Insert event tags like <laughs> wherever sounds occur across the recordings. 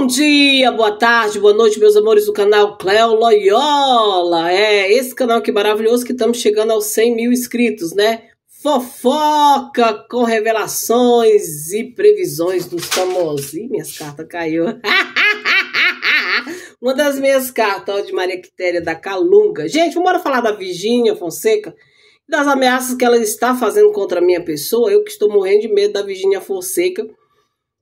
Bom dia, boa tarde, boa noite, meus amores do canal Cleo Loyola. É, esse canal que maravilhoso que estamos chegando aos 100 mil inscritos, né? Fofoca com revelações e previsões dos famosos. Ih, minhas cartas caiu. <laughs> Uma das minhas cartas, ó, de Maria Quitéria da Calunga. Gente, vamos falar da Virgínia Fonseca e das ameaças que ela está fazendo contra a minha pessoa. Eu que estou morrendo de medo da Virgínia Fonseca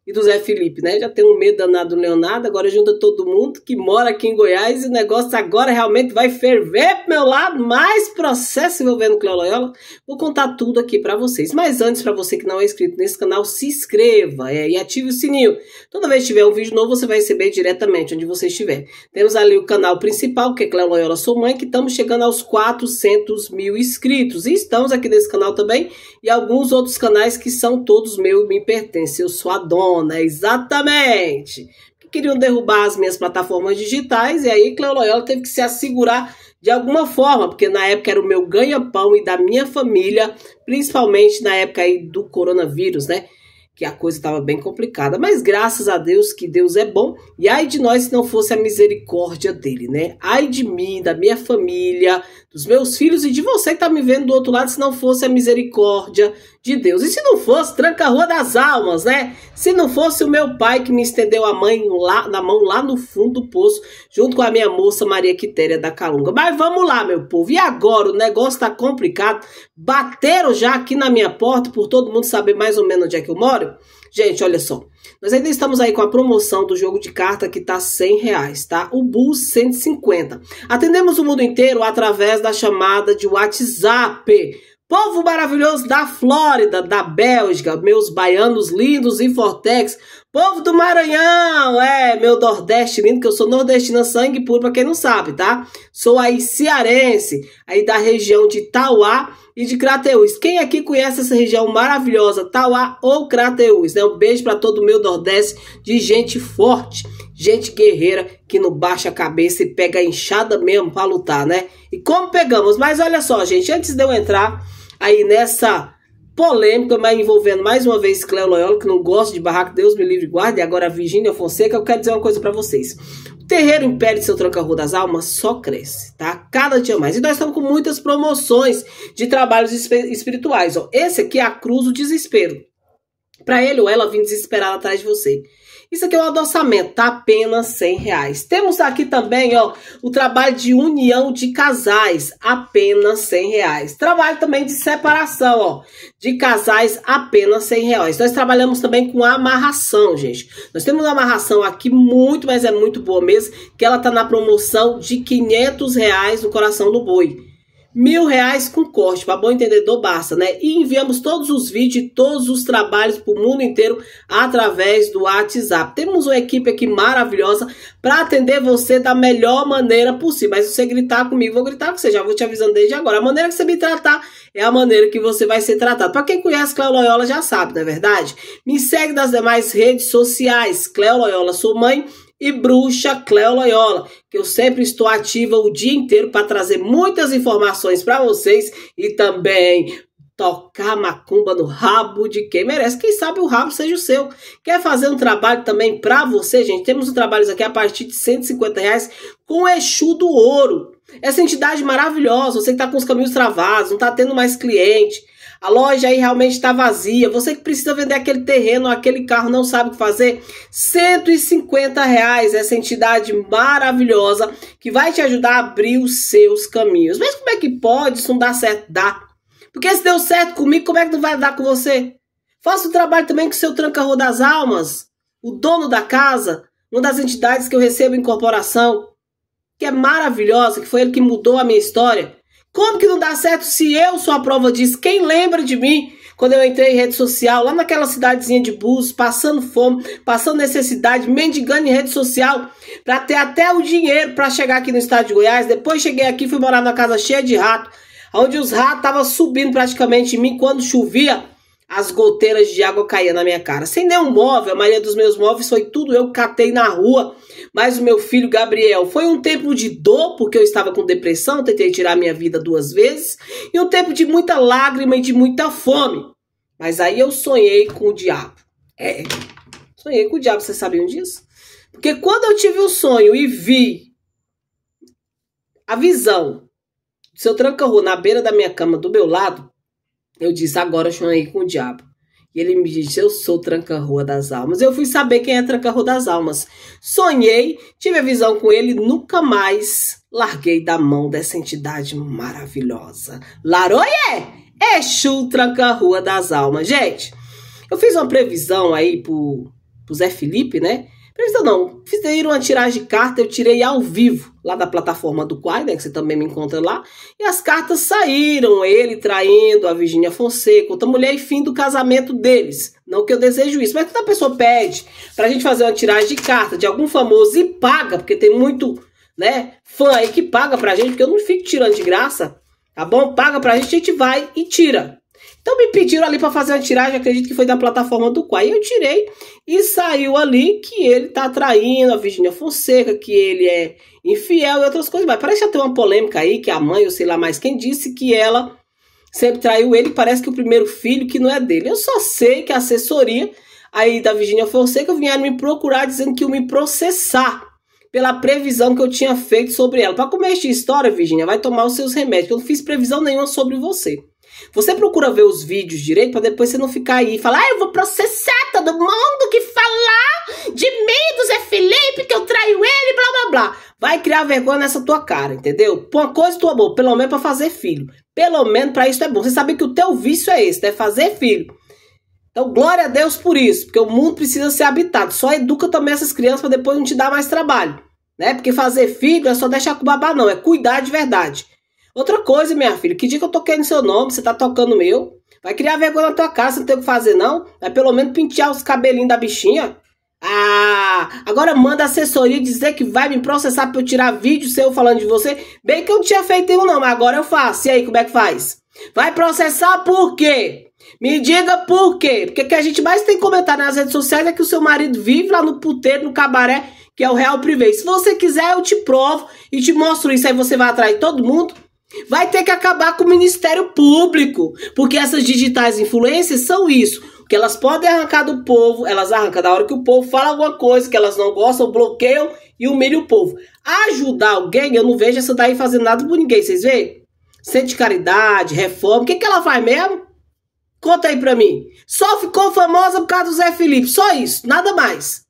e do Zé Felipe, né? Já tem um medo danado do Leonardo, é agora junta todo mundo que mora aqui em Goiás e o negócio agora realmente vai ferver pro meu lado, mais processo envolvendo Cleo Loyola. Vou contar tudo aqui para vocês. Mas antes, para você que não é inscrito nesse canal, se inscreva é, e ative o sininho. Toda vez que tiver um vídeo novo, você vai receber diretamente onde você estiver. Temos ali o canal principal, que é Cleo Loyola Sou Mãe, que estamos chegando aos 400 mil inscritos. E estamos aqui nesse canal também e alguns outros canais que são todos meus e me pertencem. Eu sou a dona exatamente. Que queriam derrubar as minhas plataformas digitais e aí Cleo Loyola teve que se assegurar de alguma forma, porque na época era o meu ganha-pão e da minha família, principalmente na época aí do coronavírus, né? que a coisa estava bem complicada. Mas graças a Deus que Deus é bom. E ai de nós se não fosse a misericórdia dele, né? Ai de mim, da minha família, dos meus filhos e de você que está me vendo do outro lado se não fosse a misericórdia de Deus. E se não fosse, tranca a rua das almas, né? Se não fosse o meu pai que me estendeu a mãe lá, na mão lá no fundo do poço, junto com a minha moça Maria Quitéria da Calunga. Mas vamos lá, meu povo. E agora? O negócio está complicado. Bateram já aqui na minha porta por todo mundo saber mais ou menos onde é que eu moro. Gente, olha só. Nós ainda estamos aí com a promoção do jogo de carta que tá 100 reais, tá? O Bulls 150. Atendemos o mundo inteiro através da chamada de WhatsApp. Povo maravilhoso da Flórida, da Bélgica, meus baianos lindos e Fortex. Povo do Maranhão, é, meu Nordeste lindo, que eu sou nordestina sangue puro, pra quem não sabe, tá? Sou aí cearense, aí da região de Tauá e de Crateús. Quem aqui conhece essa região maravilhosa, Tauá ou Crateús, né? Um beijo para todo o meu Nordeste de gente forte, gente guerreira que não baixa a cabeça e pega a inchada mesmo pra lutar, né? E como pegamos? Mas olha só, gente, antes de eu entrar aí nessa polêmica, mas envolvendo mais uma vez Cléo Loyola, que não gosta de barraco, Deus me livre guarde, e agora Virginia Virgínia Fonseca, eu quero dizer uma coisa para vocês. O terreiro Império de seu Tranca-Rua das Almas só cresce, tá? Cada dia mais. E nós estamos com muitas promoções de trabalhos espirituais, ó. Esse aqui é a Cruz do Desespero para ele ou ela vir desesperada atrás de você. Isso aqui é um adoçamento, tá? Apenas 100 reais. Temos aqui também, ó, o trabalho de união de casais, apenas 100 reais. Trabalho também de separação, ó, de casais, apenas 100 reais. Nós trabalhamos também com amarração, gente. Nós temos uma amarração aqui muito, mas é muito boa mesmo, que ela tá na promoção de 500 reais no Coração do Boi mil reais com corte, para bom entendedor basta, né? E enviamos todos os vídeos e todos os trabalhos para o mundo inteiro através do WhatsApp. Temos uma equipe aqui maravilhosa para atender você da melhor maneira possível. Mas se você gritar comigo, vou gritar com você, já vou te avisando desde agora. A maneira que você me tratar é a maneira que você vai ser tratado. Para quem conhece Cléo Loyola já sabe, não é verdade? Me segue nas demais redes sociais, Cléo Loyola, sou mãe e bruxa Cleo Loyola, que eu sempre estou ativa o dia inteiro para trazer muitas informações para vocês e também tocar macumba no rabo de quem merece. Quem sabe o rabo seja o seu. Quer fazer um trabalho também para você, gente? Temos um trabalho aqui a partir de 150 reais com Exu do Ouro. Essa entidade maravilhosa, você que está com os caminhos travados, não está tendo mais cliente, a loja aí realmente está vazia, você que precisa vender aquele terreno, aquele carro, não sabe o que fazer, 150 reais essa entidade maravilhosa que vai te ajudar a abrir os seus caminhos. Mas como é que pode? Isso não dá certo? Dá. Porque se deu certo comigo, como é que não vai dar com você? Faça o trabalho também com o seu tranca-rua das almas, o dono da casa, uma das entidades que eu recebo em corporação, que é maravilhosa, que foi ele que mudou a minha história. Como que não dá certo se eu sou a prova disso? Quem lembra de mim quando eu entrei em rede social, lá naquela cidadezinha de bus, passando fome, passando necessidade, mendigando em rede social, para ter até o dinheiro para chegar aqui no estado de Goiás. Depois cheguei aqui, fui morar numa casa cheia de rato, onde os ratos estavam subindo praticamente em mim quando chovia as goteiras de água caíam na minha cara. Sem nenhum móvel, a maioria dos meus móveis foi tudo eu catei na rua, mas o meu filho Gabriel. Foi um tempo de dor, porque eu estava com depressão, tentei tirar minha vida duas vezes, e um tempo de muita lágrima e de muita fome. Mas aí eu sonhei com o diabo. É, sonhei com o diabo, vocês sabiam disso? Porque quando eu tive o sonho e vi a visão do seu tranca na beira da minha cama, do meu lado, eu disse, agora eu chorei com o diabo. E ele me disse, eu sou tranca-rua das almas. Eu fui saber quem é tranca-rua das almas. Sonhei, tive a visão com ele, nunca mais larguei da mão dessa entidade maravilhosa. Laroie! Exu tranca-rua das almas. Gente, eu fiz uma previsão aí pro, pro Zé Felipe, né? Previsão não. Fizeram uma tiragem de carta, eu tirei ao vivo lá da plataforma do Quai, né, que você também me encontra lá. E as cartas saíram, ele traindo a Virginia Fonseca, outra mulher e fim do casamento deles. Não que eu desejo isso, mas quando a pessoa pede pra gente fazer uma tiragem de carta de algum famoso e paga, porque tem muito, né, fã aí que paga pra gente, porque eu não fico tirando de graça, tá bom? Paga pra gente, a gente vai e tira. Então me pediram ali para fazer uma tiragem, acredito que foi da plataforma do Quai. Eu tirei e saiu ali que ele tá traindo a Virginia Fonseca, que ele é infiel e outras coisas. Mas parece que já tem uma polêmica aí que a mãe, ou sei lá mais quem, disse que ela sempre traiu ele. Parece que o primeiro filho que não é dele. Eu só sei que a assessoria aí da Virginia Fonseca vieram me procurar dizendo que iam me processar pela previsão que eu tinha feito sobre ela. Para começar esta história, Virginia, vai tomar os seus remédios. Eu não fiz previsão nenhuma sobre você. Você procura ver os vídeos direito para depois você não ficar aí e falar, ah, eu vou processar todo mundo que falar de mim do Zé Felipe, que eu traio ele, blá blá blá. Vai criar vergonha nessa tua cara, entendeu? Põe uma coisa tua boa, pelo menos para fazer filho. Pelo menos para isso é bom. Você sabe que o teu vício é esse, é né? fazer filho. Então, glória a Deus por isso, porque o mundo precisa ser habitado. Só educa também essas crianças para depois não te dar mais trabalho, né? Porque fazer filho é só deixar com o babá, não, é cuidar de verdade. Outra coisa, minha filha, que dia que eu toquei no seu nome, você tá tocando o meu? Vai criar vergonha na tua cara, você não tem o que fazer, não? Vai pelo menos pentear os cabelinhos da bichinha? Ah, agora manda assessoria dizer que vai me processar pra eu tirar vídeo seu falando de você. Bem que eu não tinha feito nenhum, não, mas agora eu faço. E aí, como é que faz? Vai processar por quê? Me diga por quê? Porque o que a gente mais tem que comentar nas redes sociais é que o seu marido vive lá no puteiro, no cabaré, que é o real privê. Se você quiser, eu te provo e te mostro isso. Aí você vai atrair todo mundo Vai ter que acabar com o Ministério Público, porque essas digitais influências são isso. Que elas podem arrancar do povo, elas arrancam da hora que o povo fala alguma coisa que elas não gostam, bloqueiam e humilham o povo. Ajudar alguém, eu não vejo essa daí fazendo nada por ninguém, vocês veem? Sente caridade, reforma, o que, que ela faz mesmo? Conta aí pra mim. Só ficou famosa por causa do Zé Felipe, só isso, nada mais.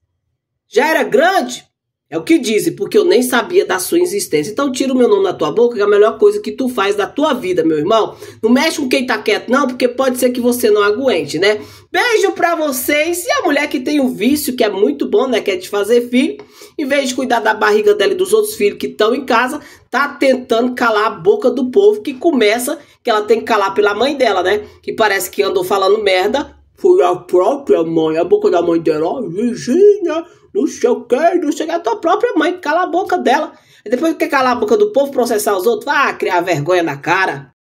Já era grande? É o que dizem, porque eu nem sabia da sua existência. Então tira o meu nome da tua boca, que é a melhor coisa que tu faz da tua vida, meu irmão. Não mexe com quem tá quieto, não, porque pode ser que você não aguente, né? Beijo pra vocês. E a mulher que tem um vício, que é muito bom, né? Que é de fazer filho, em vez de cuidar da barriga dela e dos outros filhos que estão em casa, tá tentando calar a boca do povo que começa que ela tem que calar pela mãe dela, né? Que parece que andou falando merda. Foi a própria mãe, a boca da mãe dela, ó, ah, Virginia não sei o que, não sei o que, a tua própria mãe, cala a boca dela. E depois que calar a boca do povo, processar os outros, vai criar vergonha na cara.